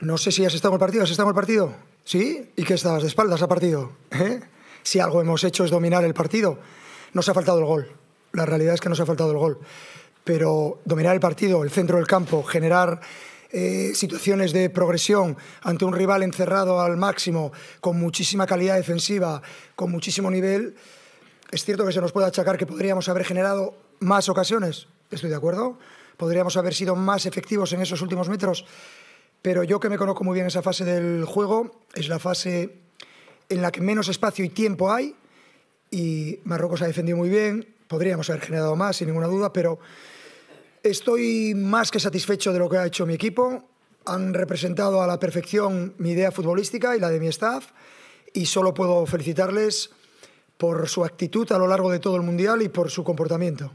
No sé si has estado en el partido. ¿Has estado en el partido? ¿Sí? ¿Y qué estabas? ¿De espaldas a partido? ¿Eh? Si algo hemos hecho es dominar el partido. Nos ha faltado el gol. La realidad es que nos ha faltado el gol. Pero dominar el partido, el centro del campo, generar eh, situaciones de progresión ante un rival encerrado al máximo, con muchísima calidad defensiva, con muchísimo nivel, es cierto que se nos puede achacar que podríamos haber generado más ocasiones. Estoy de acuerdo. Podríamos haber sido más efectivos en esos últimos metros pero yo que me conozco muy bien esa fase del juego, es la fase en la que menos espacio y tiempo hay y Marruecos ha defendido muy bien, podríamos haber generado más sin ninguna duda, pero estoy más que satisfecho de lo que ha hecho mi equipo. Han representado a la perfección mi idea futbolística y la de mi staff y solo puedo felicitarles por su actitud a lo largo de todo el Mundial y por su comportamiento.